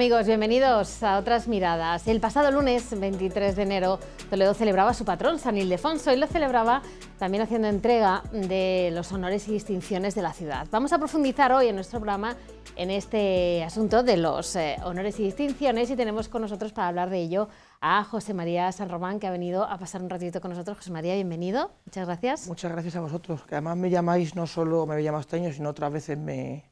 amigos? Bienvenidos a Otras Miradas. El pasado lunes, 23 de enero, Toledo celebraba a su patrón, San Ildefonso, y lo celebraba también haciendo entrega de los honores y distinciones de la ciudad. Vamos a profundizar hoy en nuestro programa en este asunto de los eh, honores y distinciones y tenemos con nosotros para hablar de ello a José María San Román, que ha venido a pasar un ratito con nosotros. José María, bienvenido. Muchas gracias. Muchas gracias a vosotros, que además me llamáis no solo, me llamado este año, sino otras veces me,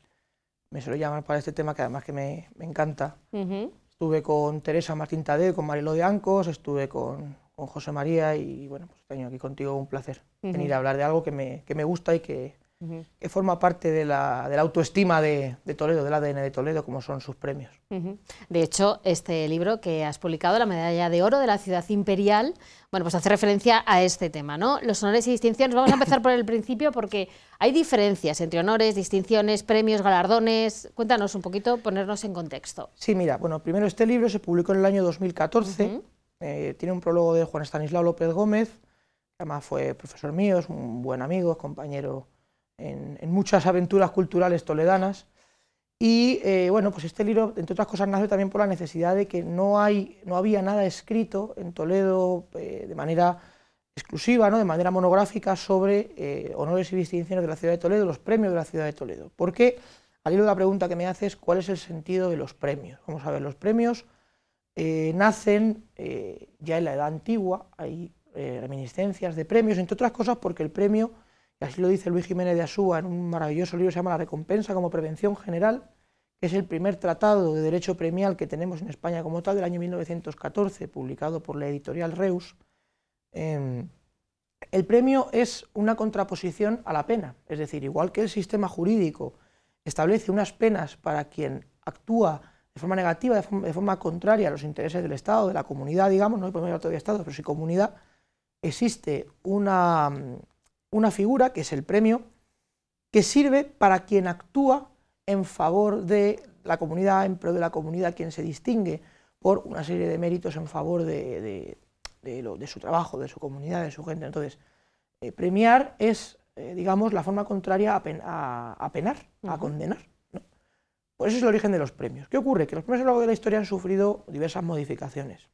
me suele llamar para este tema que además que me, encanta. Estuve con Teresa Martín Tadeo, con Marilo de Ancos, estuve con, José María y bueno, pues tengo este aquí contigo un placer venir a hablar de algo que me, que me gusta y que, que forma parte de la, autoestima de, Toledo, del ADN de Toledo, como son sus premios. De hecho, este libro que has publicado, La medalla de oro de la ciudad imperial, bueno, pues hace referencia a este tema, ¿no? Los honores y distinciones, vamos a empezar por el principio porque hay diferencias entre honores, distinciones, premios, galardones. Cuéntanos un poquito, ponernos en contexto. Sí, mira, bueno, primero este libro se publicó en el año 2014, eh, tiene un prólogo de Juan Estanislao López Gómez, que además fue profesor mío, es un buen amigo, es compañero en, muchas aventuras culturales toledanas. Y eh, bueno, pues este libro, entre otras cosas, nace también por la necesidad de que no, hay, no había nada escrito en Toledo eh, de manera exclusiva, de manera monográfica, sobre eh, honores y distinciones de la ciudad de Toledo, los premios de la ciudad de Toledo. Porque, al hilo de la pregunta que me haces, ¿cuál es el sentido de los premios? Vamos a ver, los premios nacen ya en la Edad Antigua, hay reminiscencias de premios, entre otras cosas porque el premio y así lo dice Luis Jiménez de Asúa en un maravilloso libro que se llama La recompensa como prevención general, que es el primer tratado de derecho premial que tenemos en España como tal del año 1914, publicado por la editorial Reus. Em, el premio es una contraposición a la pena, es decir, igual que el sistema jurídico establece unas penas para quien actúa de forma negativa, de forma, contraria a los intereses del Estado, de la comunidad, digamos, no el primer de Estado, pero sí comunidad, existe una, una figura, que es el premio, que sirve para quien actúa en favor de la comunidad, en pro de la comunidad, quien se distingue por una serie de méritos en favor de, su trabajo, de su comunidad, de su gente. Entonces, eh, premiar es, eh, digamos, la forma contraria a, penar, a condenar. ¿no? Pues ese es el origen de los premios. ¿Qué ocurre? Que los premios a lo largo de la historia han sufrido diversas modificaciones.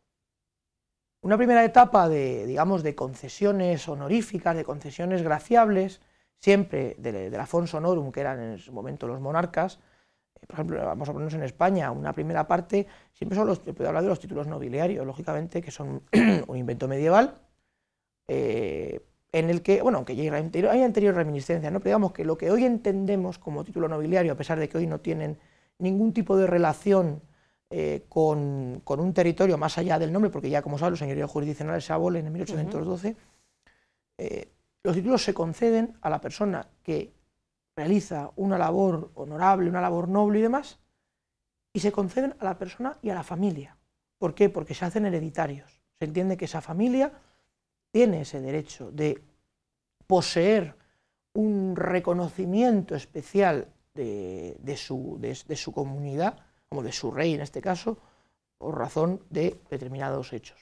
Una primera etapa de, digamos, de concesiones honoríficas, de concesiones graciables, siempre del, la Afonso Norum, que eran en su momento los monarcas, eh, por ejemplo, vamos a ponernos en España, una primera parte, siempre son los, puedo hablar de los títulos nobiliarios, lógicamente, que son un invento medieval, eh, en el que, bueno, aunque ya hay, hay anterior reminiscencia, ¿no? pero digamos que lo que hoy entendemos como título nobiliario, a pesar de que hoy no tienen ningún tipo de relación eh, con, un territorio más allá del nombre, porque ya como saben los señoríos jurisdiccionales se abolen en 1812, eh, los títulos se conceden a la persona que realiza una labor honorable, una labor noble y demás, y se conceden a la persona y a la familia. ¿Por qué? Porque se hacen hereditarios. Se entiende que esa familia tiene ese derecho de poseer un reconocimiento especial de su comunidad como de su rey en este caso, por razón de determinados hechos.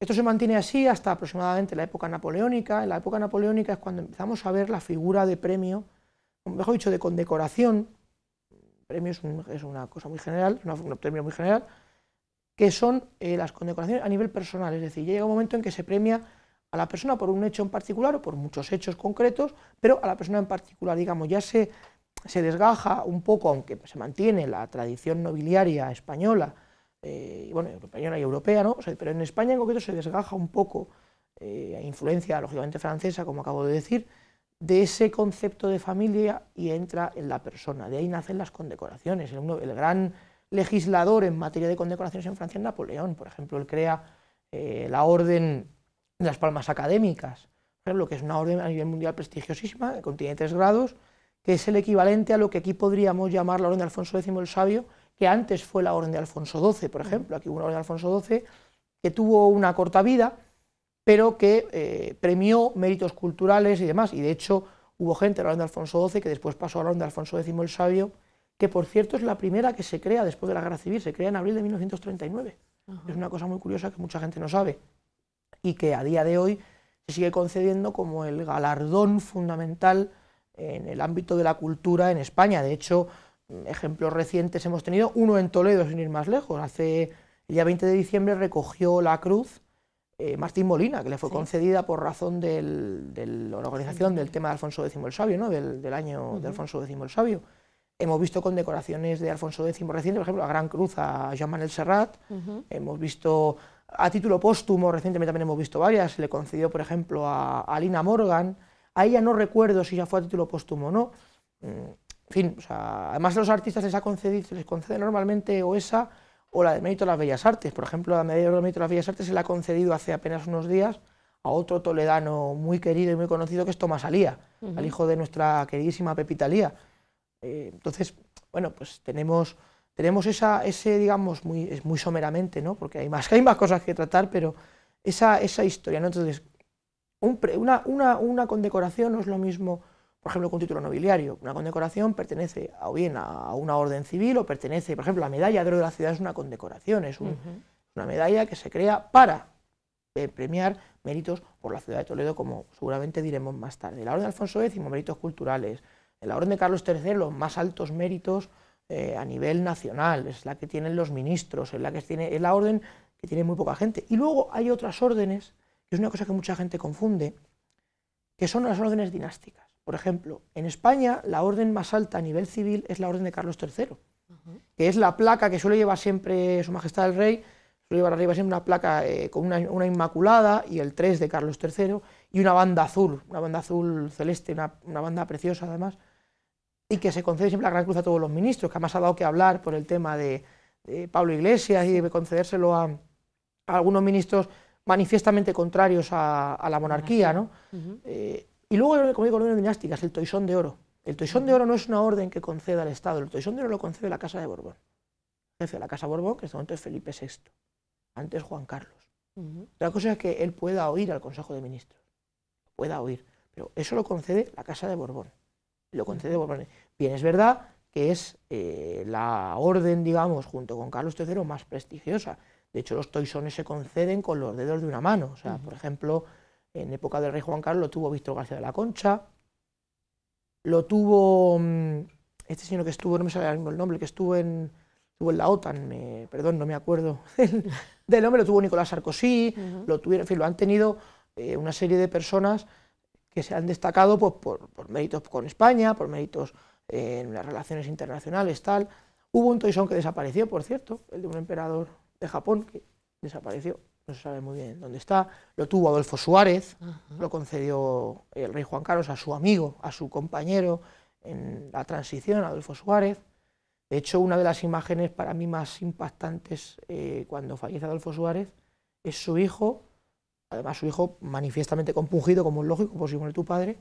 Esto se mantiene así hasta aproximadamente la época napoleónica. En la época napoleónica es cuando empezamos a ver la figura de premio, mejor dicho, de condecoración. Premio es, una cosa muy general, es un término muy general, que son eh, las condecoraciones a nivel personal. Es decir, llega un momento en que se premia a la persona por un hecho en particular o por muchos hechos concretos, pero a la persona en particular, digamos, ya se se desgaja un poco, aunque se mantiene la tradición nobiliaria española, eh, bueno, española y europea, ¿no? pero en España en concreto se desgaja un poco, eh, a influencia lógicamente francesa, como acabo de decir, de ese concepto de familia y entra en la persona. De ahí nacen las condecoraciones. El, gran legislador en materia de condecoraciones en Francia es Napoleón. Por ejemplo, él crea eh, la Orden de las Palmas Académicas, lo que es una orden a nivel mundial prestigiosísima, que contiene tres grados, que es el equivalente a lo que aquí podríamos llamar la orden de Alfonso X el Sabio, que antes fue la orden de Alfonso XII, por ejemplo. Aquí hubo una orden de Alfonso XII que tuvo una corta vida, pero que eh, premió méritos culturales y demás. Y de hecho hubo gente la orden de Alfonso XII que después pasó a la orden de Alfonso X el Sabio, que por cierto es la primera que se crea después de la Guerra Civil, se crea en abril de 1939. Es una cosa muy curiosa que mucha gente no sabe y que a día de hoy se sigue concediendo como el galardón fundamental en el ámbito de la cultura en España. De hecho, mm, ejemplos recientes hemos tenido, uno en Toledo, sin ir más lejos. Hace el día 20 de diciembre recogió la cruz eh, Martín Molina, que le fue concedida por razón de la organización del tema de Alfonso X el Sabio, ¿no? del, año de Alfonso X el Sabio. Hemos visto condecoraciones de Alfonso X reciente, por ejemplo, la Gran Cruz a Jean Manuel Serrat. Hemos visto a título póstumo, recientemente también hemos visto varias, le concedió, por ejemplo, a, a Lina Morgan Ahí ya no recuerdo si ya fue a título póstumo o no. Mm, en fin, además a los artistas les, ha concedido, les concede normalmente o esa o la de mérito de las Bellas Artes. Por ejemplo, la de mérito de las Bellas Artes se la ha concedido hace apenas unos días a otro toledano muy querido y muy conocido que es Tomás Alía, al hijo de nuestra queridísima Pepita Alía. Eh, entonces, bueno, pues tenemos, tenemos esa, ese, digamos, muy, es muy someramente, ¿no? porque hay más, hay más cosas que tratar, pero esa, esa historia. ¿no? Entonces, una, condecoración no es lo mismo, por ejemplo, con un título nobiliario. Una condecoración pertenece a, o bien a una orden civil o pertenece, por ejemplo, la medalla de oro de la ciudad es una condecoración, es una medalla que se crea para eh, premiar méritos por la ciudad de Toledo, como seguramente diremos más tarde. La Orden de Alfonso X, méritos culturales. la Orden de Carlos III, los más altos méritos eh, a nivel nacional, es la que tienen los ministros, es la, que tiene, es la orden que tiene muy poca gente. Y luego hay otras órdenes es una cosa que mucha gente confunde, que son las órdenes dinásticas. Por ejemplo, en España la orden más alta a nivel civil es la orden de Carlos III, que es la placa que suele llevar siempre Su Majestad el Rey, suele llevar arriba siempre una placa eh, con una, inmaculada y el 3 de Carlos III y una banda azul, una banda azul celeste, una, banda preciosa además, y que se concede siempre la Gran Cruz a todos los ministros, que además ha dado que hablar por el tema de, Pablo Iglesias y de concedérselo a algunos ministros manifiestamente contrarios a, la monarquía. ¿no? eh, y luego, como digo, dinástica es el toisón de oro. El toisón de oro no es una orden que conceda el Estado, el toisón de oro lo concede la Casa de Borbón. El jefe de la Casa Borbón, que en este momento es Felipe VI, antes Juan Carlos. La cosa es que él pueda oír al Consejo de Ministros, pueda oír, pero eso lo concede la Casa de Borbón. Lo concede Bien, es verdad que es eh, la orden, digamos, junto con Carlos III más prestigiosa, de hecho, los toisones se conceden con los dedos de una mano. O sea, por ejemplo, en época del rey Juan Carlos lo tuvo Víctor García de la Concha, lo tuvo mm, este señor que estuvo, no me sale el nombre, que estuvo en, en la OTAN, perdón, no me acuerdo del, nombre, lo tuvo Nicolás Sarkozy, lo tuvieron, lo han tenido eh, una serie de personas que se han destacado pues, por, méritos con España, por méritos eh, en las relaciones internacionales, tal. Hubo un toisón que desapareció, por cierto, el de un emperador de Japón, que desapareció, no se sabe muy bien dónde está, lo tuvo Adolfo Suárez, lo concedió el rey Juan Carlos a su amigo, a su compañero en la transición, Adolfo Suárez. De hecho, una de las imágenes para mí más impactantes eh, cuando fallece Adolfo Suárez es su hijo, además su hijo manifiestamente compungido, como es lógico, por si tu padre,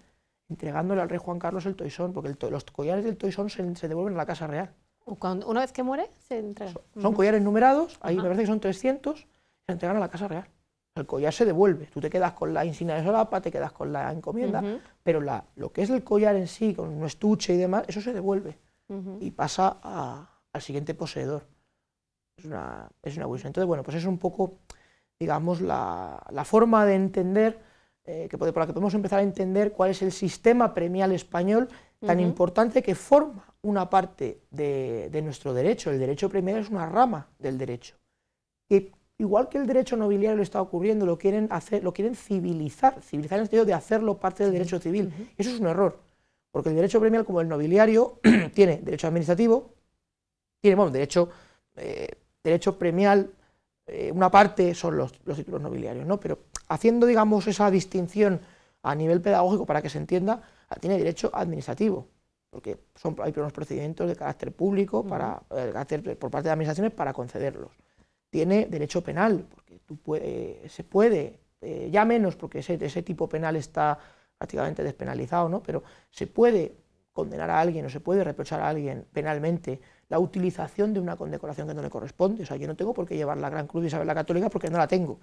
entregándole al rey Juan Carlos el toisón, porque los collares del toisón se, se devuelven a la Casa Real una vez que muere, se entrega. Son, collares numerados, ahí me parece que son 300, se entregan a la Casa Real. El collar se devuelve, tú te quedas con la insignia de solapa, te quedas con la encomienda, pero lo que es el collar en sí, con un estuche y demás, eso se devuelve y pasa al siguiente poseedor. Es una, es una Entonces, bueno, pues es un poco, digamos, la, forma de entender, eh, que, por la que podemos empezar a entender cuál es el sistema premial español tan importante que forma una parte de, nuestro derecho. El derecho premial es una rama del derecho. que igual que el derecho nobiliario lo está ocurriendo, lo quieren, hacer, lo quieren civilizar, civilizar en el sentido de hacerlo parte del derecho civil. Eso es un error, porque el derecho premial, como el nobiliario, tiene derecho administrativo, tiene, bueno, derecho, eh, derecho premial, eh, una parte son los, los títulos nobiliarios, ¿no? Pero haciendo, digamos, esa distinción a nivel pedagógico para que se entienda, tiene derecho administrativo porque hay unos procedimientos de carácter público para, eh, por parte de administraciones para concederlos. Tiene derecho penal, porque eh, se puede, eh, ya menos porque ese, tipo penal está prácticamente despenalizado, ¿no? pero se puede condenar a alguien o se puede reprochar a alguien penalmente la utilización de una condecoración que no le corresponde. O sea, yo no tengo por qué llevar la Gran Cruz de Isabel la Católica porque no la tengo.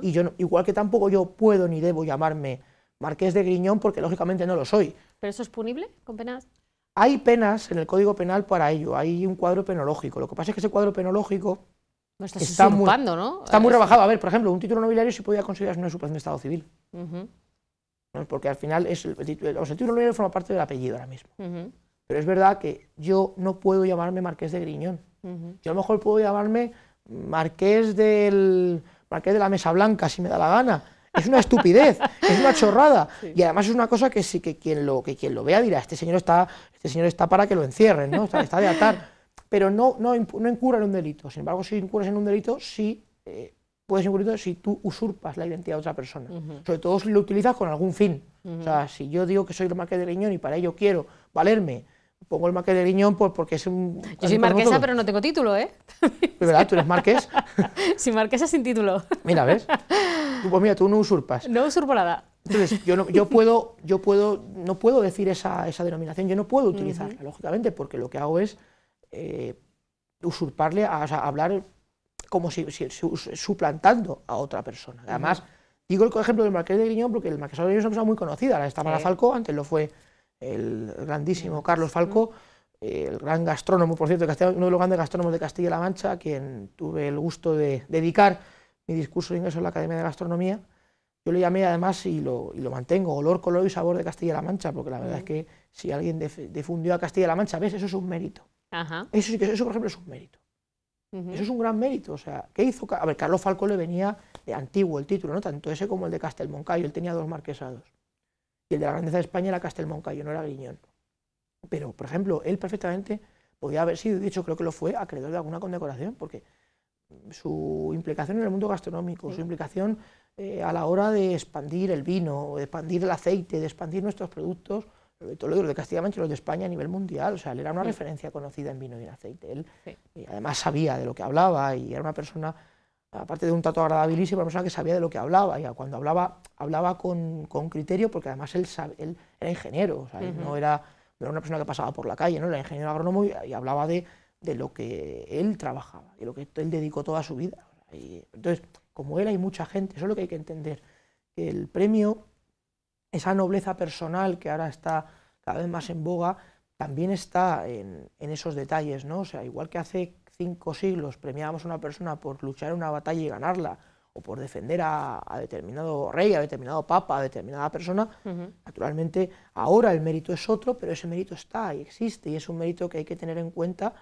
Y yo igual que tampoco yo puedo ni debo llamarme Marqués de Griñón porque lógicamente no lo soy. ¿Pero eso es punible con penas? Hay penas en el Código Penal para ello, hay un cuadro penológico. Lo que pasa es que ese cuadro penológico está, muy, ¿no? está muy eh, rebajado. A ver, por ejemplo, un título nobiliario se podía considerar una supresión de Estado civil. Porque al final el, título nobiliario forma parte del apellido ahora mismo. Pero es verdad que yo no puedo llamarme Marqués de Griñón. Yo a lo mejor puedo llamarme Marqués de la Mesa Blanca, si me da la gana es una estupidez, es una chorrada. Y además es una cosa que sí que quien lo, que quien lo vea dirá, este señor está, este señor está para que lo encierren, ¿no? Está, de atar. Pero no, no, no en un delito. Sin embargo, si incurres en un delito, sí eh, puedes incurrir si tú usurpas la identidad de otra persona. Sobre todo si lo utilizas con algún fin. O sea, si yo digo que soy el marqués de Leñón y para ello quiero valerme pongo el marqués de riñón pues, porque es un... Yo soy marquesa, pero no tengo título, ¿eh? ¿Verdad? ¿Tú eres marqués? sin marquesa sin título. Mira, ¿ves? Tú, pues mira, tú no usurpas. No usurpo nada. Entonces, yo, no, yo, puedo, yo puedo, no puedo decir esa, esa denominación, yo no puedo utilizarla, lógicamente, porque lo que hago es eh, usurparle, a, o sea, hablar como si, suplantando a otra persona. Además, digo el ejemplo del marqués de riñón porque el marqués de riñón es una persona muy conocida, la Estamara Falcó, antes lo fue el grandísimo Carlos Falco, el gran gastrónomo, por cierto, uno de los grandes gastrónomos de Castilla-La Mancha, a quien tuve el gusto de dedicar mi discurso de ingreso en la Academia de Gastronomía. Yo le llamé además y lo, mantengo, olor, color y sabor de Castilla-La Mancha, porque la verdad es mm. que si alguien difundió a Castilla-La Mancha, ves, eso es un mérito. Eso, por ejemplo, es un mérito. Eso es un gran mérito. O sea, ¿qué hizo? A ver, Carlos Falco le venía de antiguo el título, ¿no? Tanto ese como el de Castelmoncayo, él tenía dos marquesados y el de la grandeza de España era yo no era Griñón. Pero, por ejemplo, él perfectamente podía haber sido, de hecho creo que lo fue, acreedor de alguna condecoración, porque su implicación en el mundo gastronómico, su implicación eh, a la hora de expandir el vino, de expandir el aceite, de expandir nuestros productos, de todo lo de castilla y los de España a nivel mundial, o sea, él era una referencia conocida en vino y en aceite, él además sabía de lo que hablaba y era una persona aparte de un trato agradabilísimo, una persona que sabía de lo que hablaba. Y cuando hablaba, hablaba con, criterio, porque además él, él era ingeniero, no, era, una persona que pasaba por la calle, ¿no? era ingeniero agrónomo y, hablaba de, lo que él trabajaba y lo que él dedicó toda su vida. entonces, como él hay mucha gente, eso es lo que hay que entender. El premio, esa nobleza personal que ahora está cada vez más en boga, también está en, esos detalles, ¿no? O sea, igual que hace cinco siglos premiábamos a una persona por luchar en una batalla y ganarla, o por defender a, determinado rey, a determinado papa, a determinada persona, naturalmente ahora el mérito es otro, pero ese mérito está y existe, y es un mérito que hay que tener en cuenta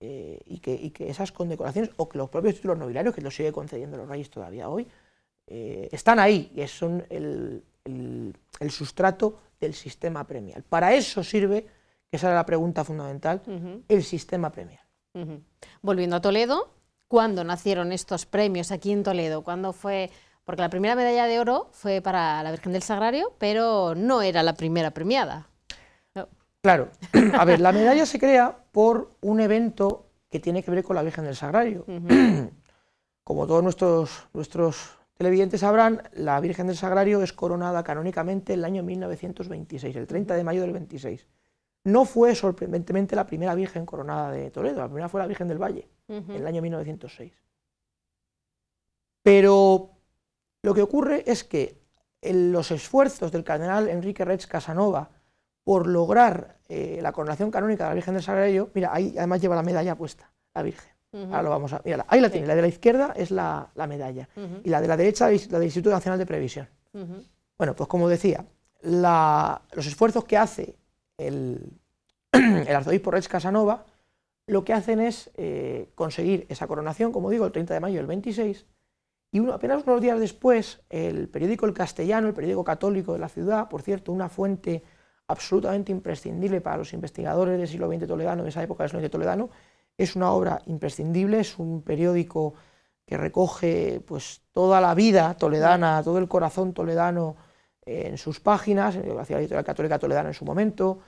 eh, y, que, esas condecoraciones, o que los propios títulos nobiliarios, que los sigue concediendo los reyes todavía hoy, eh, están ahí y son el, sustrato del sistema premial. Para eso sirve, que esa era la pregunta fundamental, el sistema premial. Volviendo a Toledo, ¿cuándo nacieron estos premios aquí en Toledo? ¿Cuándo fue? Porque la primera medalla de oro fue para la Virgen del Sagrario, pero no era la primera premiada. Claro, a ver, la medalla se crea por un evento que tiene que ver con la Virgen del Sagrario. Como todos nuestros, nuestros televidentes sabrán, la Virgen del Sagrario es coronada canónicamente el año 1926, el 30 de mayo del 26. No fue sorprendentemente la primera Virgen coronada de Toledo, la primera fue la Virgen del Valle, en el año 1906. Pero lo que ocurre es que los esfuerzos del cardenal Enrique Rex Casanova por lograr eh, la coronación canónica de la Virgen del Sagrario, mira, ahí además lleva la medalla puesta, la Virgen. Ahora lo vamos a. ahí la tiene, la de la izquierda es la, medalla. Y la de la derecha es la del Instituto Nacional de Previsión. Bueno, pues como decía, los esfuerzos que hace el, el arzobispo Rex Casanova, lo que hacen es eh, conseguir esa coronación, como digo, el 30 de mayo del 26, y apenas unos días después, el periódico El Castellano, el periódico católico de la ciudad, por cierto, una fuente absolutamente imprescindible para los investigadores del siglo XX toledano, en esa época del siglo XX toledano, es una obra imprescindible, es un periódico que recoge pues, toda la vida toledana, todo el corazón toledano eh, en sus páginas, en la editorial católica toledana en su momento,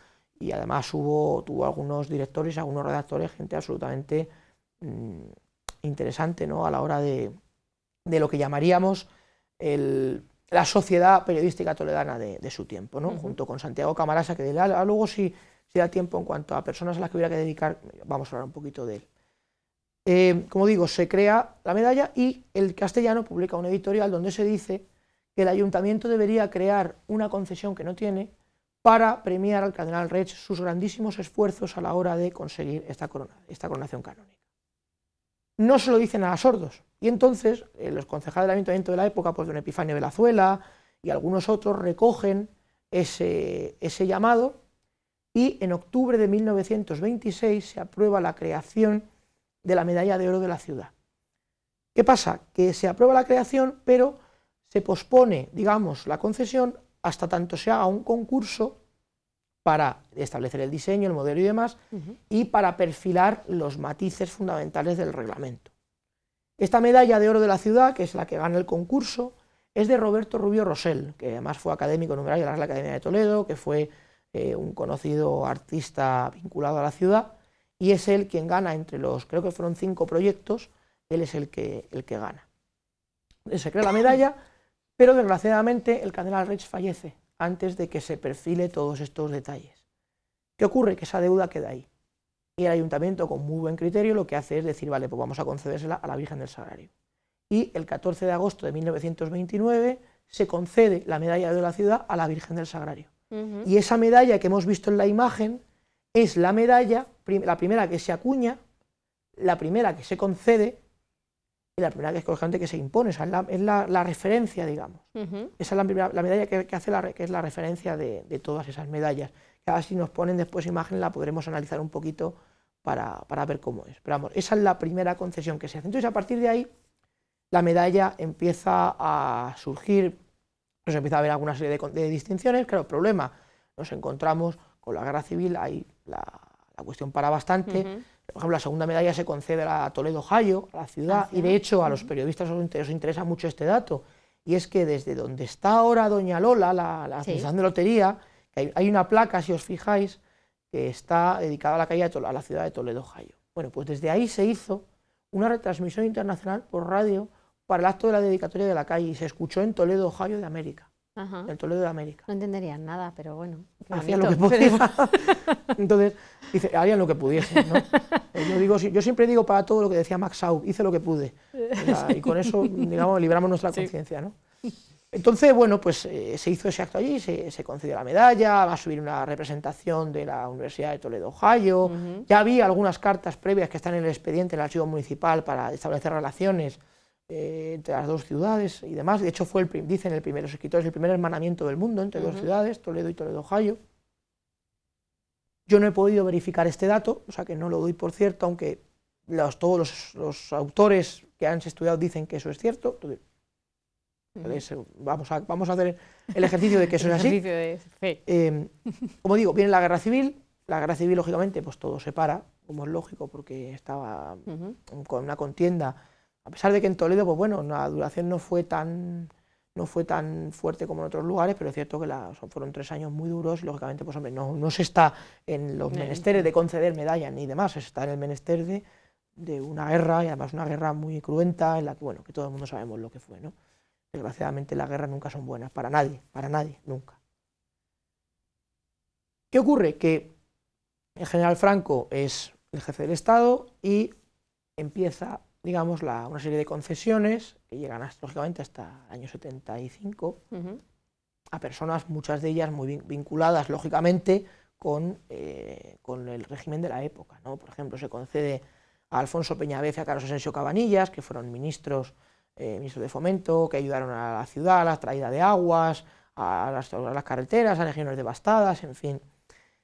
y además hubo, tuvo algunos directores, algunos redactores, gente absolutamente mm, interesante ¿no? a la hora de, lo que llamaríamos la sociedad periodística toledana de, su tiempo, junto con Santiago Camarasa, que luego si, da tiempo en cuanto a personas a las que hubiera que dedicar, vamos a hablar un poquito de él. Eh, como digo, se crea la medalla y el castellano publica un editorial donde se dice que el ayuntamiento debería crear una concesión que no tiene para premiar al cardenal Rech sus grandísimos esfuerzos a la hora de conseguir esta, corona, esta coronación canónica. No se lo dicen a los sordos, y entonces eh, los concejales del ayuntamiento de la época, pues don Epifanio Velazuela y algunos otros, recogen ese, ese llamado y en octubre de 1926 se aprueba la creación de la medalla de oro de la ciudad. ¿Qué pasa? Que se aprueba la creación, pero se pospone, digamos, la concesión hasta tanto se haga un concurso para establecer el diseño, el modelo y demás, y para perfilar los matices fundamentales del reglamento. Esta medalla de oro de la ciudad, que es la que gana el concurso, es de Roberto Rubio Rosell, que además fue académico numerario de la Academia de Toledo, que fue eh, un conocido artista vinculado a la ciudad, y es él quien gana entre los, creo que fueron cinco proyectos, él es el que, el que gana. Se crea la medalla pero desgraciadamente el Canal Rich fallece antes de que se perfile todos estos detalles. ¿Qué ocurre? Que esa deuda queda ahí. Y el ayuntamiento, con muy buen criterio, lo que hace es decir, vale, pues vamos a concedérsela a la Virgen del Sagrario. Y el 14 de agosto de 1929 se concede la medalla de la ciudad a la Virgen del Sagrario. Y esa medalla que hemos visto en la imagen es la medalla, la primera que se acuña, la primera que se concede y la primera que es gente que se impone, es, la, referencia, digamos. Esa es la, medalla que, hace que es la referencia de, todas esas medallas. Ahora si nos ponen después imagen, la podremos analizar un poquito para, ver cómo es. Pero vamos, esa es la primera concesión que se hace. Entonces, a partir de ahí, la medalla empieza a surgir, nos empieza a haber alguna serie de, distinciones. Claro, problema, nos encontramos con la guerra civil, ahí la, cuestión para bastante. Por ejemplo, la segunda medalla se concede a Toledo, Ohio, a la ciudad, ah, y de hecho a los periodistas os interesa mucho este dato, y es que desde donde está ahora Doña Lola, la, la de lotería, hay, una placa, si os fijáis, que está dedicada a la calle a la ciudad de Toledo, Ohio. Bueno, pues desde ahí se hizo una retransmisión internacional por radio para el acto de la dedicatoria de la calle y se escuchó en Toledo, Ohio de América. El Toledo de América. No entenderían nada, pero bueno. Hacían lo que pudiesen. Entonces, harían lo que pudiesen. Yo, digo, yo siempre digo para todo lo que decía Max Saub, hice lo que pude. Y con eso, digamos, libramos nuestra conciencia. ¿no? Entonces, bueno, pues eh, se hizo ese acto allí, se, concedió la medalla, va a subir una representación de la Universidad de Toledo, Ohio. Ya había algunas cartas previas que están en el expediente en el archivo municipal para establecer relaciones eh, entre las dos ciudades y demás. De hecho, fue el, dicen el primer, los escritores el primer hermanamiento del mundo entre dos ciudades, Toledo y Toledo, Ohio. Yo no he podido verificar este dato, o sea que no lo doy por cierto, aunque los, todos los, autores que han estudiado dicen que eso es cierto. Eh, vamos, a, vamos a hacer el ejercicio de que eso es así. Em, como digo, viene la guerra civil. La guerra civil, lógicamente, pues todo se para, como es lógico, porque estaba con una contienda a pesar de que en Toledo, pues bueno, la duración no fue tan no fue tan fuerte como en otros lugares, pero es cierto que fueron tres años muy duros lógicamente, pues hombre, no, se está en los menesteres de conceder medallas ni demás, se está en el menester de, de, una guerra y además una guerra muy cruenta en la que, bueno, que todo el mundo sabemos lo que fue, ¿no? Desgraciadamente las guerras nunca son buenas, para nadie, para nadie, nunca. ¿Qué ocurre? Que el general Franco es el jefe del Estado y empieza digamos, una serie de concesiones que llegan hasta, lógicamente hasta el año 75, a personas, muchas de ellas muy vinculadas, lógicamente, con, eh, con el régimen de la época. Por ejemplo, se concede a Alfonso y a Carlos Asensio Cabanillas, que fueron ministros, eh, ministros de fomento, que ayudaron a la ciudad, a la traída de aguas, a las, a las carreteras, a regiones devastadas, en fin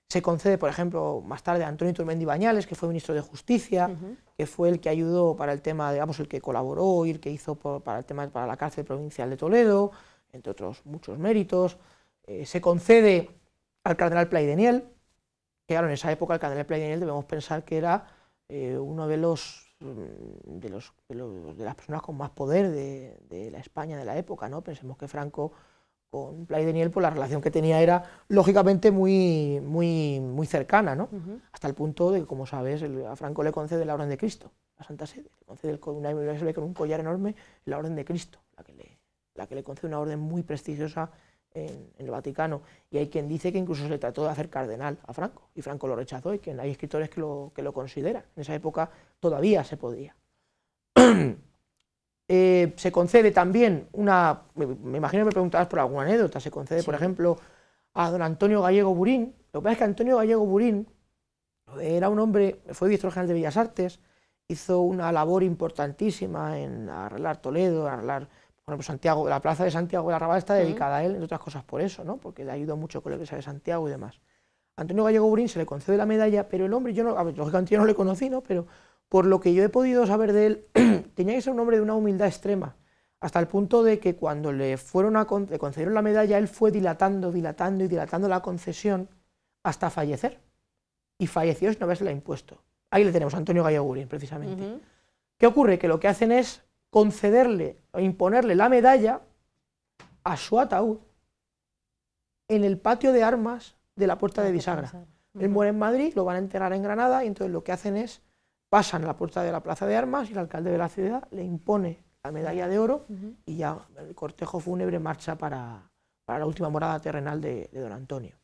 se concede, por ejemplo, más tarde a Antonio Turmendi Bañales, que fue ministro de Justicia, que fue el que ayudó para el tema, digamos, el que colaboró y el que hizo para el tema para la cárcel provincial de Toledo, entre otros muchos méritos. Eh, se concede al cardenal Play-Daniel, que claro, en esa época el cardenal Play-Daniel debemos pensar que era eh, uno mm, de los de, los, de las personas con más poder de, de la España de la época, ¿no? Pensemos que Franco con Play Daniel, pues la relación que tenía era lógicamente muy, muy, muy cercana, ¿no? Hasta el punto de que, como sabes, a Franco le concede la Orden de Cristo, la Santa Sede, le concede con un collar enorme, la Orden de Cristo, la que le, la que le concede una orden muy prestigiosa en, el Vaticano. Y hay quien dice que incluso se trató de hacer cardenal a Franco, y Franco lo rechazó, y que hay escritores que lo, que lo consideran. En esa época todavía se podía. Eh, se concede también una, me, imagino que me preguntabas por alguna anécdota, se concede, por ejemplo, a don Antonio Gallego Burín. Lo que pasa es que Antonio Gallego Burín era un hombre, fue director general de Bellas Artes, hizo una labor importantísima en arreglar Toledo, arreglar, por ejemplo Santiago, la plaza de Santiago de la Rabada está dedicada a él, entre otras cosas por eso, ¿no? porque le ayudó mucho con la iglesia de Santiago y demás. Antonio Gallego Burín se le concede la medalla, pero el hombre, yo no, a no le conocí, ¿no? pero por lo que yo he podido saber de él, tenía que ser un hombre de una humildad extrema, hasta el punto de que cuando le, fueron a concedieron la medalla, él fue dilatando, dilatando y dilatando la concesión hasta fallecer. Y falleció sin haberse la impuesto. Ahí le tenemos, Antonio Gallagurín, precisamente. ¿Qué ocurre? Que lo que hacen es concederle o imponerle la medalla a su ataúd en el patio de armas de la puerta de bisagra. Él muere en Madrid, lo van a enterrar en Granada y entonces lo que hacen es pasan a la puerta de la Plaza de Armas y el alcalde de la ciudad le impone la medalla de oro y ya el cortejo fúnebre marcha para, la última morada terrenal de, don Antonio.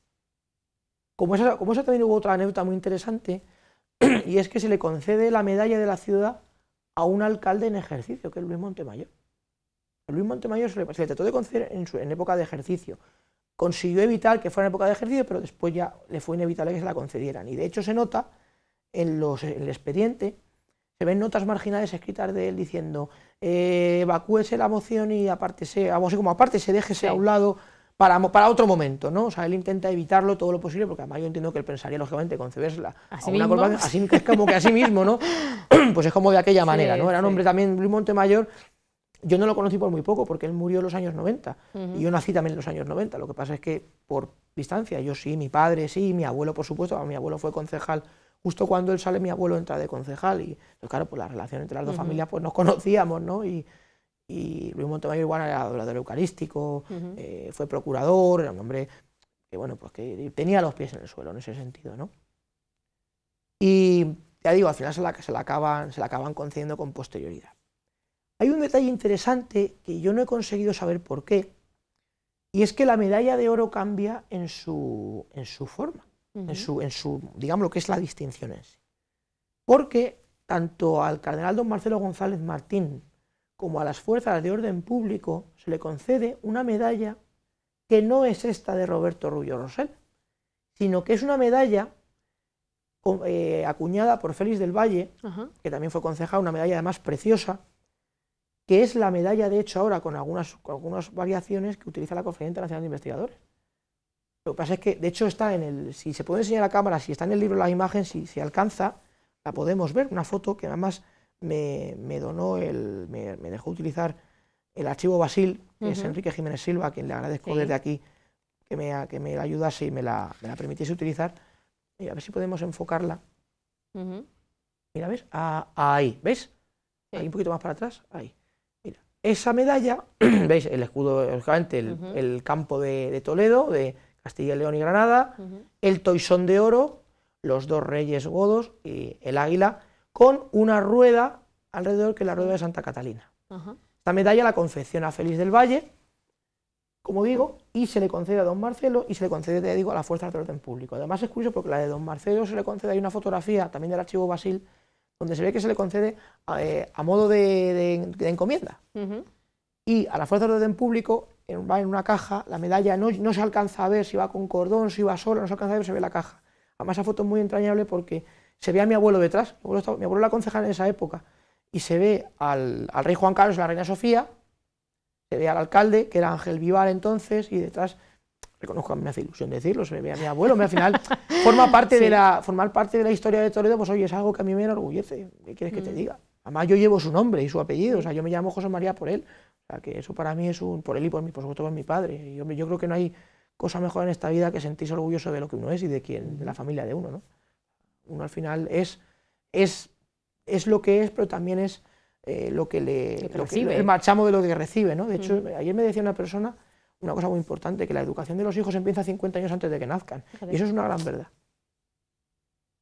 Como esa, como también hubo otra anécdota muy interesante, y es que se le concede la medalla de la ciudad a un alcalde en ejercicio, que es Luis Montemayor. A Luis Montemayor se le, se trató de conceder en, en, época de ejercicio. Consiguió evitar que fuera en época de ejercicio, pero después ya le fue inevitable que se la concedieran. Y de hecho se nota en, los, el expediente se ven notas marginales escritas de él diciendo eh, evacúese la moción y aparte vamos así como se déjese a un lado para, para otro momento, ¿no? O sea, él intenta evitarlo todo lo posible, porque además yo entiendo que él pensaría, lógicamente, concebérsela una mismo? así es como que así mismo, ¿no? pues es como de aquella manera, ¿no? Era un hombre también, Luis Montemayor, yo no lo conocí por muy poco, porque él murió en los años 90, y yo nací también en los años 90, lo que pasa es que por distancia, yo sí, mi padre sí, mi abuelo, por supuesto, mi abuelo fue concejal justo cuando él sale mi abuelo entra de concejal y claro, pues la relación entre las dos familias pues nos conocíamos, ¿no? Y, Luis Montemayor igual era adorador eucarístico, eh, fue procurador, era un hombre que bueno, pues que tenía los pies en el suelo en ese sentido, ¿no? Y ya digo, al final se la, se la acaban, se la acaban concediendo con posterioridad. Hay un detalle interesante que yo no he conseguido saber por qué, y es que la medalla de oro cambia en su, en su forma en, su, digamos, lo que es la distinción en sí. Porque tanto al cardenal don Marcelo González Martín como a las fuerzas de orden público se le concede una medalla que no es esta de Roberto Rubio Rosell, sino que es una medalla eh, acuñada por Félix del Valle, que también fue concejal, una medalla además preciosa, que es la medalla, de hecho, ahora con algunas, con algunas variaciones que utiliza la Conferencia Nacional de Investigadores. Lo que pasa es que, de hecho, está en el, si se puede enseñar la cámara, si está en el libro la imagen, si se alcanza, la podemos ver, una foto que además me, me donó, el, me, dejó utilizar el archivo Basil, que es Enrique Jiménez Silva, a quien le agradezco desde aquí que me, que me la ayudase y me la, permitiese utilizar. a ver si podemos enfocarla. Mira, ¿ves? ahí, ¿ves? Ahí un poquito más para atrás, ahí. Mira, esa medalla, ¿veis? El escudo, lógicamente, el, campo de Toledo, de Castilla, y León y Granada, el toisón de oro, los dos reyes godos y el águila, con una rueda alrededor que es la rueda de Santa Catalina. Esta medalla la confecciona Félix del Valle, como digo, y se le concede a don Marcelo y se le concede, te digo, a la Fuerza de Orden Público. Además es curioso porque la de don Marcelo se le concede, hay una fotografía también del archivo Basil, donde se ve que se le concede eh, a, modo de, encomienda. Y a la Fuerza de Orden Público va en una caja, la medalla no, se alcanza a ver si va con cordón, si va solo no se alcanza a ver, se ve la caja. Además, esa foto es muy entrañable porque se ve a mi abuelo detrás, mi abuelo, era concejal en esa época, y se ve al, rey Juan Carlos la reina Sofía, se ve al alcalde, que era Ángel Vivar entonces, y detrás reconozco, me hace ilusión decirlo, se ve a mi abuelo, me al final forma parte de la, formar parte de la historia de Toledo, pues oye, es algo que a mí me enorgullece, ¿qué quieres que te mm. diga? Además, yo llevo su nombre y su apellido, o sea, yo me llamo José María por él. O sea, que eso para mí es un, por él y por mí, por supuesto, mi padre. Y yo, creo que no hay cosa mejor en esta vida que sentirse orgulloso de lo que uno es y de quien, de la familia de uno, ¿no? Uno al final es, es, es lo que es, pero también es eh, lo que le... recibe. el marchamo de lo que recibe, ¿no? De hecho, mm. ayer me decía una persona una cosa muy importante, que la educación de los hijos empieza 50 años antes de que nazcan. Y eso es una gran verdad.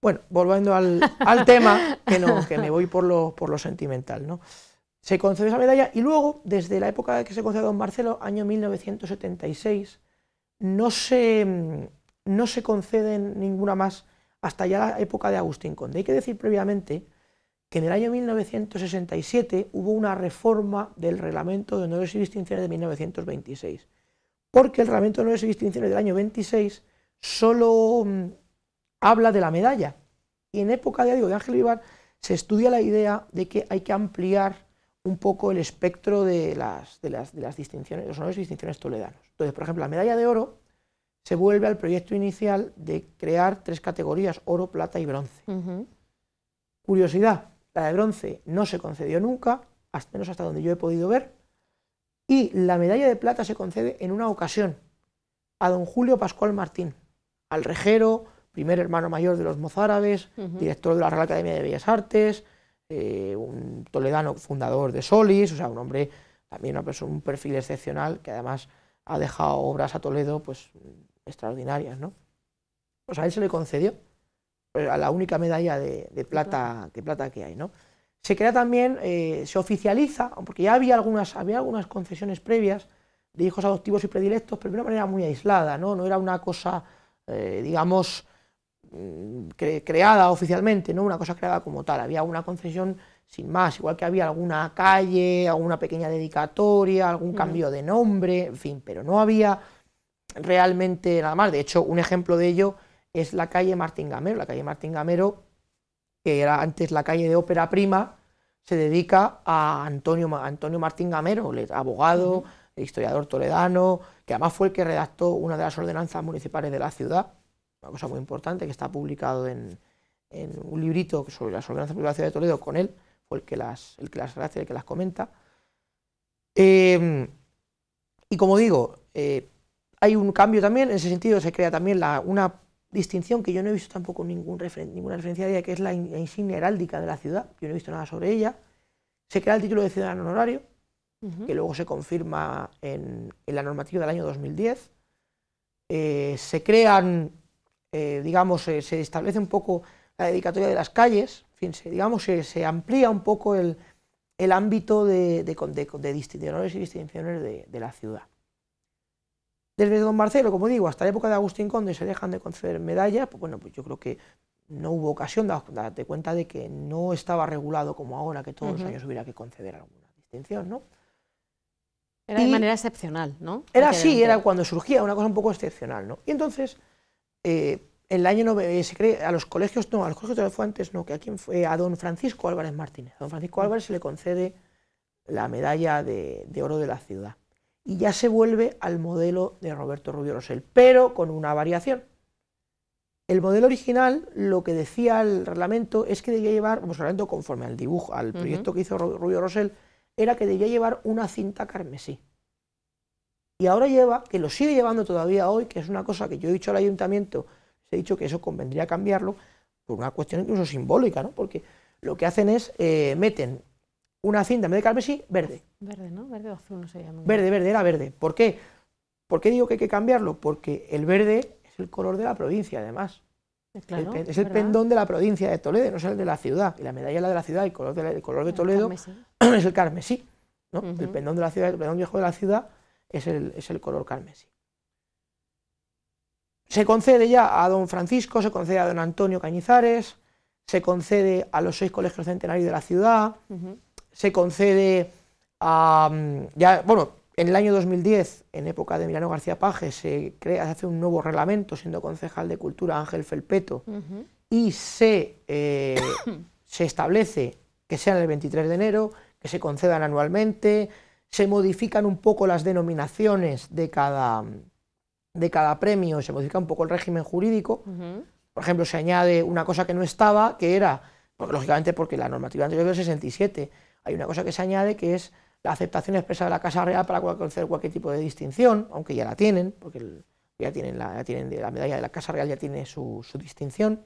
Bueno, volviendo al, tema, que, no, que me voy por lo, sentimental, ¿no? Se concede esa medalla y luego, desde la época que se concede a don Marcelo, año 1976, no se, mm, no se conceden ninguna más hasta ya la época de Agustín Conde. Hay que decir previamente que en el año 1967 hubo una reforma del Reglamento de Honores y Distinciones de 1926, porque el Reglamento de Honores y Distinciones del año 26 solo mm, habla de la medalla. Y en época de, de Ángel Ibar se estudia la idea de que hay que ampliar un poco el espectro de las, de las, distinciones, los honores y distinciones toledanos. Entonces, por ejemplo, la medalla de oro se vuelve al proyecto inicial de crear tres categorías, oro, plata y bronce. Curiosidad, la de bronce no se concedió nunca, al menos hasta donde yo he podido ver, y la medalla de plata se concede en una ocasión a don Julio Pascual Martín, al rejero, primer hermano mayor de los mozárabes, director de la Real Academia de Bellas Artes, eh, un toledano fundador de Solis, o sea, un hombre, también una persona, un perfil excepcional que además ha dejado obras a Toledo pues extraordinarias, ¿no? Pues a él se le concedió pues, a la única medalla de, plata, que hay, ¿no? Se crea también, eh, se oficializa, porque ya había algunas, había algunas concesiones previas de hijos adoptivos y predilectos, pero de una manera muy aislada, ¿no? No era una cosa, eh, digamos, Mm, creada oficialmente, no una cosa creada como tal, había una concesión sin más, igual que había alguna calle, alguna pequeña dedicatoria, algún cambio de nombre, en fin, pero no había realmente nada más. De hecho, un ejemplo de ello es la calle Martín Gamero. La calle Martín Gamero, que era antes la calle de Ópera Prima, se dedica a Antonio, Martín Gamero, abogado, historiador toledano, que además fue el que redactó una de las ordenanzas municipales de la ciudad una cosa muy importante que está publicado en, un librito sobre las ordenanzas de la ciudad de Toledo con él, fue el que las, el que el que las comenta. Em, y como digo, eh, hay un cambio también, en ese sentido se crea también una distinción que yo no he visto tampoco ningún ninguna referencia de ella, que es la, insignia heráldica de la ciudad, yo no he visto nada sobre ella. Se crea el título de ciudadano honorario, que luego se confirma en, la normativa del año 2010. Eh, se crean eh, digamos, se establece un poco la dedicatoria de las calles, se, digamos, se, se amplía un poco el, el ámbito de, de, de, y distinciones de, la ciudad. Desde don Marcelo, como digo, hasta la época de Agustín Conde se dejan de conceder medallas, pues bueno, pues yo creo que no hubo ocasión de darte cuenta de que no estaba regulado como ahora, que todos los años hubiera que conceder alguna distinción, ¿no? Era de manera excepcional, ¿no? Era así, era cuando surgía una cosa un poco excepcional, ¿no? Y entonces eh, el año 90 eh, se cree, a los colegios no, a los colegios de fuentes no, que a fue, a don Francisco Álvarez Martínez. A don Francisco mm. Álvarez se le concede la medalla de, oro de la ciudad. Y ya se vuelve al modelo de Roberto Rubio Rosell, pero con una variación. El modelo original, lo que decía el reglamento es que debía llevar, vamos, pues, conforme al dibujo, al proyecto que hizo Rubio Rosell, era que debía llevar una cinta carmesí. Y ahora lleva, que lo sigue llevando todavía hoy, que es una cosa que yo he dicho al ayuntamiento, he dicho que eso convendría cambiarlo, por una cuestión incluso simbólica, ¿no? Porque lo que hacen es, eh, meten una cinta en vez de carmesí, verde. Verde, ¿no? Verde o azul, no se llama. Verde, verde, era verde. ¿Por qué? ¿Por qué digo que hay que cambiarlo? Porque el verde es el color de la provincia, además. Eh, es el pendón de la provincia de Toledo, no es el de la ciudad. Y la medalla es la de la ciudad, el color de, color de Toledo es el carmesí. ¿no? El pendón de la ciudad, el pendón viejo de la ciudad es el, color carmesí. Se concede ya a don Francisco, se concede a don Antonio Cañizares, se concede a los seis colegios centenarios de la ciudad, se concede a... Mm, ya, bueno, en el año 2010, en época de Milano García Paje, se, crea, se hace un nuevo reglamento, siendo concejal de Cultura Ángel Felpeto, y se, eh, se establece que sean el 23 de enero, que se concedan anualmente, se modifican un poco las denominaciones de cada, de cada premio, se modifica un poco el régimen jurídico. Por ejemplo, se añade una cosa que no estaba, que era, lógicamente porque la normativa anterior era 67, hay una cosa que se añade que es la aceptación expresa de la Casa Real para conocer cualquier tipo de distinción, aunque ya la tienen, porque ya, tienen la, la medalla de la Casa Real ya tiene su, su distinción.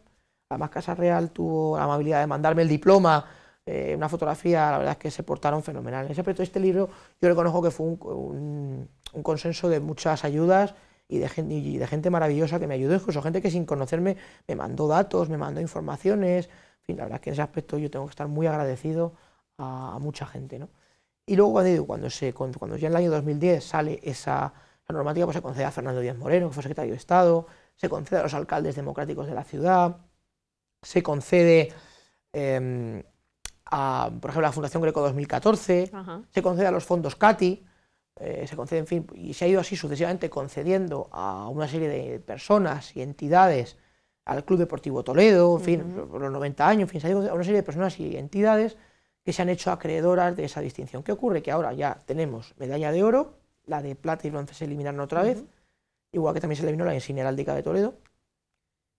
Además, Casa Real tuvo la amabilidad de mandarme el diploma eh, una fotografía, la verdad es que se portaron fenomenal. En ese aspecto, este libro, yo reconozco que fue un, consenso de muchas ayudas y de, gente, de gente maravillosa que me ayudó, incluso gente que sin conocerme me mandó datos, me mandó informaciones. En fin, la verdad es que en ese aspecto yo tengo que estar muy agradecido a, mucha gente. Y luego, cuando, cuando, ya en el año 2010 sale esa la normativa, pues, se concede a Fernando Díaz Moreno, que fue secretario de Estado, se concede a los alcaldes democráticos de la ciudad, se concede em, por ejemplo, la Fundación Greco 2014, se concede a los fondos CATI, eh, se concede, en fin, y se ha ido así sucesivamente concediendo a una serie de personas y entidades, al Club Deportivo Toledo, fin, por los 90 años, fin, se ha ido a una serie de personas y entidades que se han hecho acreedoras de esa distinción. ¿Qué ocurre? Que ahora ya tenemos medalla de oro, la de plata y bronce se eliminaron otra vez, igual que también se eliminó la insignia heráldica de Toledo,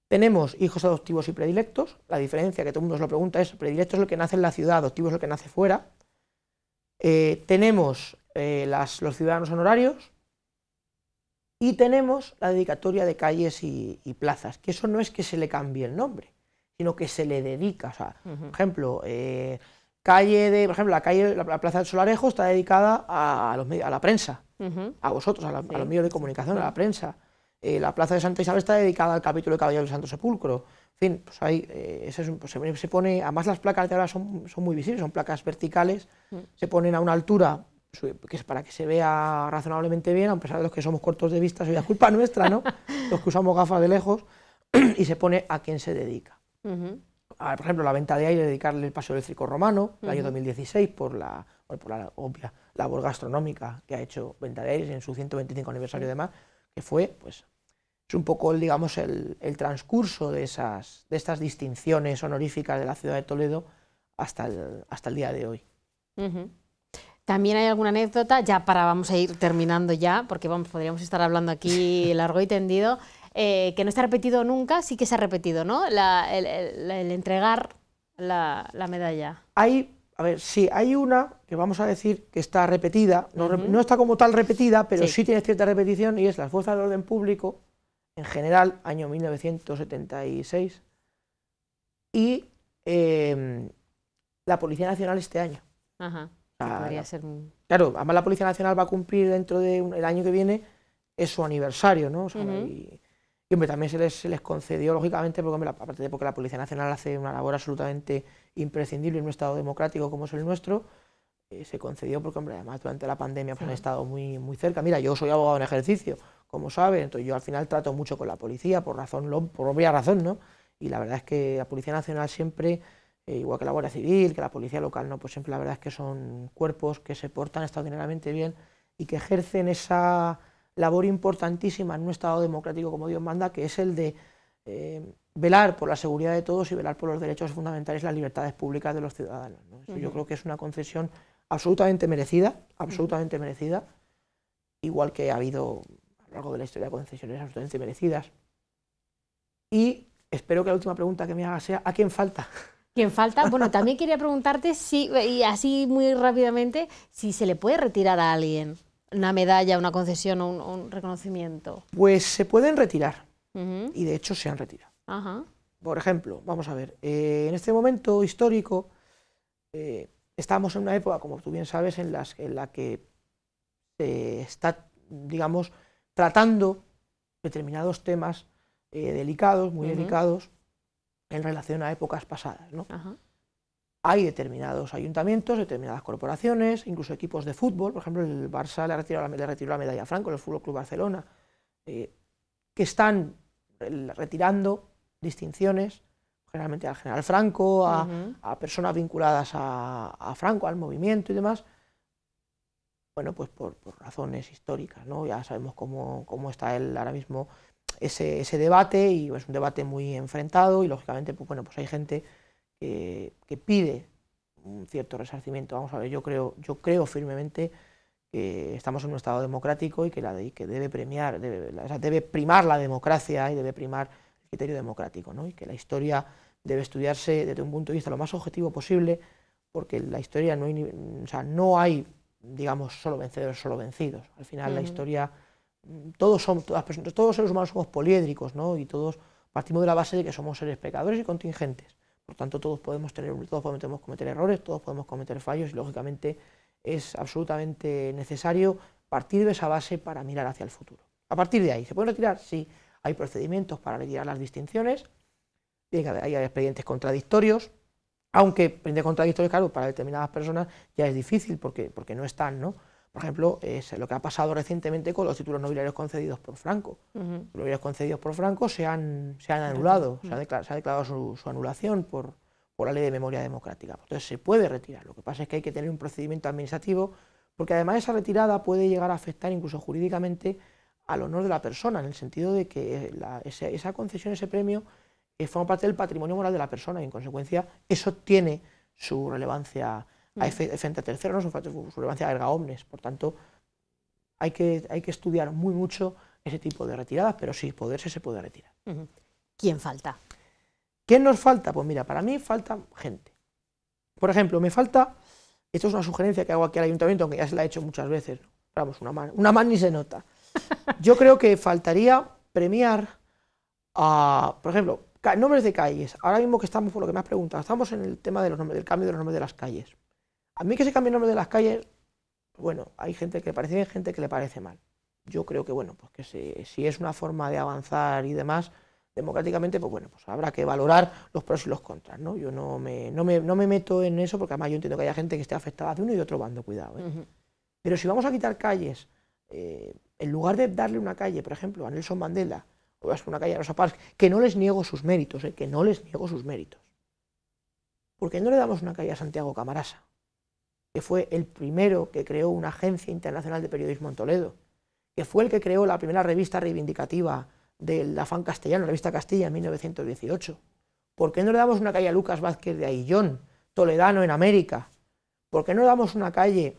tenemos hijos adoptivos y predilectos. La diferencia que todo el mundo nos lo pregunta es, predilecto es lo que nace en la ciudad, adoptivo es lo que nace fuera. Eh, tenemos eh, los ciudadanos honorarios y tenemos la dedicatoria de calles y, plazas, que eso no es que se le cambie el nombre, sino que se le dedica. O Por ejemplo, eh, calle de, por ejemplo, la calle, la, Plaza del Solarejo está dedicada a, la prensa, a vosotros, a, los medios de comunicación, a la prensa. Eh, la plaza de Santa Isabel está dedicada al capítulo de Caballeros del Santo Sepulcro. fin, pues ahí eh, pues, se, pone, además las placas de ahora son, son muy visibles, son placas verticales, mm. se ponen a una altura que es para que se vea razonablemente bien, a pesar de los que somos cortos de vista, es culpa nuestra, ¿no? los que usamos gafas de lejos, y se pone a quién se dedica. por ejemplo, la venta de aire, dedicarle el paseo eléctrico romano, el año 2016, por la, por la obvia labor gastronómica que ha hecho Venta de Aire en su 125 aniversario, de que fue pues, es un poco digamos, el, transcurso de, esas, de estas distinciones honoríficas de la ciudad de Toledo hasta el, hasta el día de hoy. También hay alguna anécdota, ya para vamos a ir terminando ya, porque vamos, podríamos estar hablando aquí largo y tendido, eh, que no está repetido nunca, sí que se ha repetido, ¿no? el, entregar la, la medalla. Hay a ver, sí, hay una que vamos a decir que está repetida, no, está como tal repetida, pero sí. tiene cierta repetición y es la Fuerza del orden público, en general, año 1976, y em, la Policía Nacional este año. Ajá, Claro, además la Policía Nacional va a cumplir dentro del el año que viene es su aniversario, ¿no? y, también se les, concedió, lógicamente, porque, aparte de porque la Policía Nacional hace una labor absolutamente imprescindible en un Estado democrático como es el nuestro, eh, se concedió porque, hombre, además durante la pandemia pues, han estado muy, muy cerca. Mira, yo soy abogado en ejercicio, como saben, entonces yo al final trato mucho con la policía, por razón, por obvia razón, ¿no? Y la verdad es que la Policía Nacional siempre, eh, igual que la Guardia Civil, que la Policía Local, ¿no? Pues siempre la verdad es que son cuerpos que se portan extraordinariamente bien y que ejercen esa labor importantísima en un Estado democrático como Dios manda, que es el de... Eh, velar por la seguridad de todos y velar por los derechos fundamentales, y las libertades públicas de los ciudadanos. Yo creo que es una concesión absolutamente merecida, absolutamente merecida, igual que ha habido a lo largo de la historia concesiones absolutamente merecidas. Y espero que la última pregunta que me haga sea, ¿a quién falta? ¿Quién falta? Bueno, también quería preguntarte si, y así muy rápidamente, si se le puede retirar a alguien una medalla, una concesión o un, reconocimiento. Pues se pueden retirar, y de hecho se han retirado. Por ejemplo, vamos a ver, eh, en este momento histórico eh, estamos en una época, como tú bien sabes, en, las, en la que se está, digamos, tratando determinados temas eh, delicados, muy delicados, en relación a épocas pasadas. Hay determinados ayuntamientos, determinadas corporaciones, incluso equipos de fútbol, por ejemplo, el Barça le retiró la, la medalla a Franco, el Fútbol Club Barcelona, que están retirando distinciones, generalmente al general Franco, a, personas vinculadas a, Franco, al movimiento y demás, bueno, pues por, razones históricas, ¿no? Ya sabemos cómo, cómo está el ahora mismo ese, debate y es un debate muy enfrentado y lógicamente, pues bueno, pues hay gente que, pide un cierto resarcimiento. Vamos a ver, yo creo, yo creo firmemente que estamos en un Estado democrático y que, que debe premiar, debe, debe primar la democracia y debe primar criterio democrático, ¿no? y que la historia debe estudiarse desde un punto de vista lo más objetivo posible, porque la historia no hay, no hay digamos, solo vencedores, solo vencidos. Al final la historia, todos, somos, todos los seres humanos somos poliédricos, ¿no? y todos partimos de la base de que somos seres pecadores y contingentes. Por tanto, todos podemos, tener, todos podemos cometer errores, todos podemos cometer fallos y, lógicamente, es absolutamente necesario partir de esa base para mirar hacia el futuro. A partir de ahí, ¿se puede retirar? Sí hay procedimientos para retirar las distinciones, hay expedientes contradictorios, aunque expedientes contradictorios, claro, para determinadas personas ya es difícil porque, porque no están, ¿no? Por ejemplo, es lo que ha pasado recientemente con los títulos nobiliarios concedidos por Franco. Los nobiliarios concedidos por Franco se han, se han anulado, se, ha declarado, su, anulación por, por la ley de memoria democrática. Entonces se puede retirar. Lo que pasa es que hay que tener un procedimiento administrativo, porque además esa retirada puede llegar a afectar incluso jurídicamente al honor de la persona, en el sentido de que esa, concesión, ese premio, eh, forma parte del patrimonio moral de la persona y, en consecuencia, eso tiene su relevancia a frente a terceros, ¿no? su, relevancia a erga omnes. Por tanto, hay que, hay que estudiar muy mucho ese tipo de retiradas, pero si poderse se puede retirar. ¿Quién falta? ¿Quién nos falta? Pues mira, para mí falta gente. Por ejemplo, me falta, esto es una sugerencia que hago aquí al ayuntamiento, aunque ya se la he hecho muchas veces, una, una man ni se nota yo creo que faltaría premiar a, por ejemplo, nombres de calles. Ahora mismo que estamos, por lo que me has preguntado, estamos en el tema de los nombres, del cambio de los nombres de las calles. A mí que se cambie el nombre de las calles, bueno, hay gente que le parece bien, gente que le parece mal. Yo creo que, bueno, pues que si, es una forma de avanzar y demás, democráticamente, pues bueno, pues habrá que valorar los pros y los contras, ¿no? Yo no me, no me, meto en eso porque además yo entiendo que haya gente que esté afectada de uno y otro bando, cuidado, ¿eh? Pero si vamos a quitar calles eh, en lugar de darle una calle, por ejemplo, a Nelson Mandela, o una calle a Rosa Parks, que no les niego sus méritos, eh, que no les niego sus méritos. qué no le damos una calle a Santiago Camarasa, que fue el primero que creó una agencia internacional de periodismo en Toledo, que fue el que creó la primera revista reivindicativa del afán castellano, la revista Castilla, en 1918? ¿Por qué no le damos una calle a Lucas Vázquez de Aillón, toledano en América? ¿Por qué no le damos una calle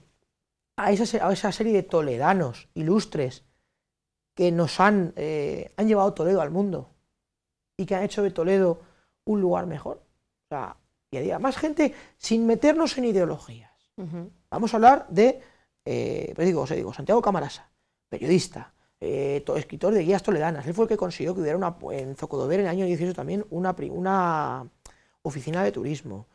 a esa, serie de toledanos ilustres que nos han, eh, han llevado Toledo al mundo y que han hecho de Toledo un lugar mejor. O sea, y además más gente sin meternos en ideologías. Vamos a hablar de, eh, pues digo, digo, Santiago Camarasa, periodista, eh, escritor de guías toledanas. Él fue el que consiguió que hubiera una, en Zocodover en el año 18 también una, oficina de turismo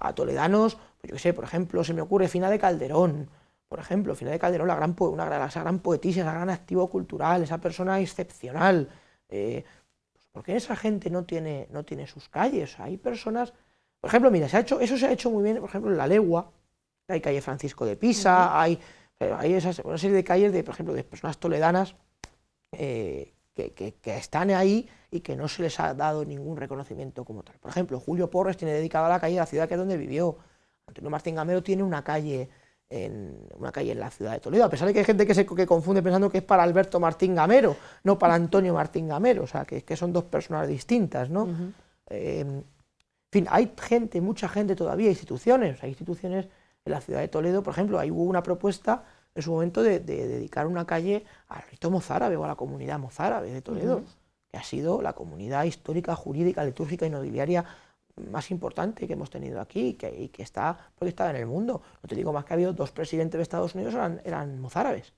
a toledanos, pues yo qué sé, por ejemplo, se me ocurre Fina de Calderón, por ejemplo, Fina de Calderón, la gran, una, gran, esa gran poetisa, esa gran activo cultural, esa persona excepcional. Eh, pues, ¿Por qué esa gente no tiene, no tiene sus calles? hay personas, por ejemplo, mira, se ha hecho, eso se ha hecho muy bien, por ejemplo, en La Legua, hay calle Francisco de Pisa, hay, hay una serie de calles, de, por ejemplo, de personas toledanas eh, que, están ahí y que no se les ha dado ningún reconocimiento como tal. Por ejemplo, Julio Porres tiene dedicada la calle de la ciudad que es donde vivió. Antonio Martín Gamero tiene una calle en una calle en la ciudad de Toledo, a pesar de que hay gente que se confunde pensando que es para Alberto Martín Gamero, no para Antonio Martín Gamero, o sea, que, que son dos personas distintas, ¿no? Eh, en fin, hay gente, mucha gente todavía, instituciones, hay instituciones en la ciudad de Toledo, por ejemplo, ahí hubo una propuesta es su momento de, dedicar una calle al rito mozárabe o a la comunidad mozárabe de Toledo, que ha sido la comunidad histórica, jurídica, litúrgica y nobiliaria más importante que hemos tenido aquí y que, que está proyectada en el mundo. No te digo más que ha habido dos presidentes de Estados Unidos eran, mozárabes.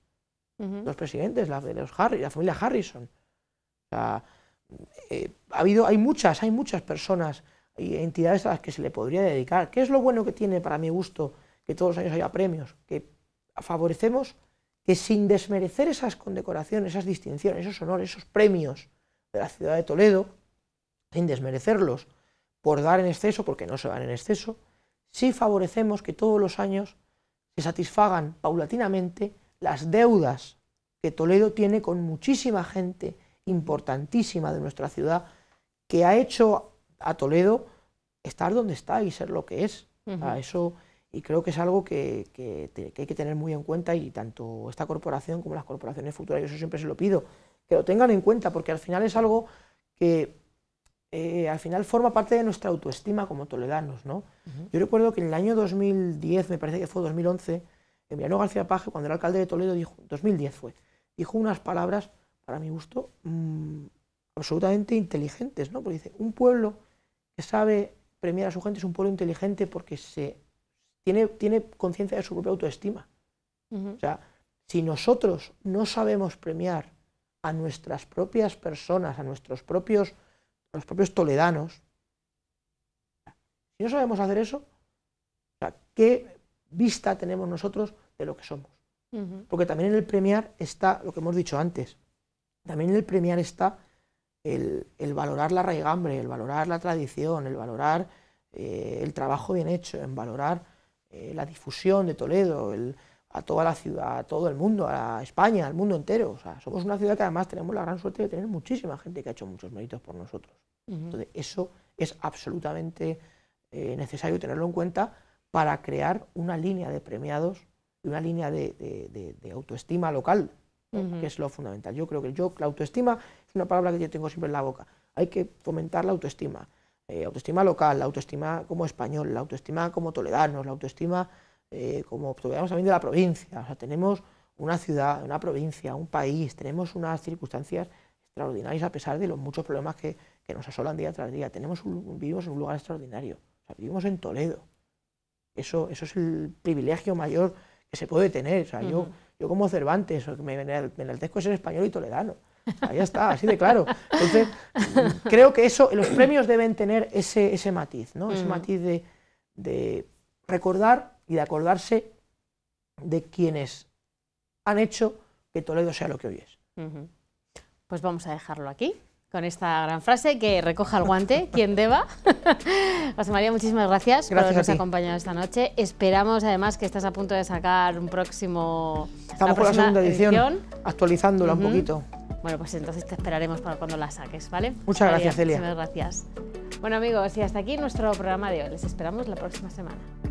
Dos presidentes, la de los Harry, la familia Harrison. Eh, ha habido, hay muchas, hay muchas personas y entidades a las que se le podría dedicar. ¿Qué es lo bueno que tiene para mi gusto que todos los años haya premios? Que favorecemos que sin desmerecer esas condecoraciones, esas distinciones, esos honores, esos premios de la ciudad de Toledo, sin desmerecerlos por dar en exceso, porque no se dan en exceso, sí favorecemos que todos los años se satisfagan paulatinamente las deudas que Toledo tiene con muchísima gente importantísima de nuestra ciudad que ha hecho a Toledo estar donde está y ser lo que es. eso y creo que es algo que, hay que tener muy en cuenta y tanto esta corporación como las corporaciones futuras, yo eso siempre se lo pido, que lo tengan en cuenta, porque al final es algo que eh, al final forma parte de nuestra autoestima como toledanos. ¿no? Yo recuerdo que en el año 2010, me parece que fue 2011, Emiliano García Paje, cuando era alcalde de Toledo, dijo, 2010 fue, dijo unas palabras, para mi gusto, mm, absolutamente inteligentes, ¿no? porque dice, un pueblo que sabe premiar a su gente es un pueblo inteligente porque se tiene, conciencia de su propia autoestima. O sea, si nosotros no sabemos premiar a nuestras propias personas, a nuestros propios, los propios toledanos, si no sabemos hacer eso, ¿qué vista tenemos nosotros de lo que somos? Porque también en el premiar está lo que hemos dicho antes, también en el premiar está el, valorar la raigambre, el valorar la tradición, el valorar eh, el trabajo bien hecho, en valorar eh, la difusión de Toledo, a toda la ciudad, a todo el mundo, a España, al mundo entero. somos una ciudad que además tenemos la gran suerte de tener muchísima gente que ha hecho muchos méritos por nosotros. Entonces, eso es absolutamente eh, necesario tenerlo en cuenta para crear una línea de premiados y una línea de, autoestima local, que es lo fundamental. Yo creo que yo, la autoestima es una palabra que yo tengo siempre en la boca. Hay que fomentar la autoestima. Eh, autoestima local, la autoestima como español, la autoestima como toledano, la autoestima eh, como proveedores también de la provincia. sea, tenemos una ciudad, una provincia, un país, tenemos unas circunstancias extraordinarias a pesar de los muchos problemas que, nos asolan día tras día. Tenemos un, vivimos en un lugar extraordinario, sea, vivimos en Toledo. Eso, eso es el privilegio mayor que se puede tener. yo, yo como Cervantes, me, me enaltezco ser español y toledano. Ahí está, así de claro. Entonces, creo que eso, los premios deben tener ese, ese matiz, ¿no? Ese mm. matiz de, recordar y de acordarse de quienes han hecho que Toledo sea lo que hoy es. Pues vamos a dejarlo aquí con esta gran frase que recoja el guante quien deba. José María, muchísimas gracias, por habernos acompañado esta noche. Esperamos además que estás a punto de sacar un próximo. Estamos con la segunda edición, actualizándola un poquito. Bueno, pues entonces te esperaremos para cuando la saques, ¿vale? Muchas gracias, Celia. Muchas gracias. Bueno, amigos, y hasta aquí nuestro programa de hoy. Les esperamos la próxima semana.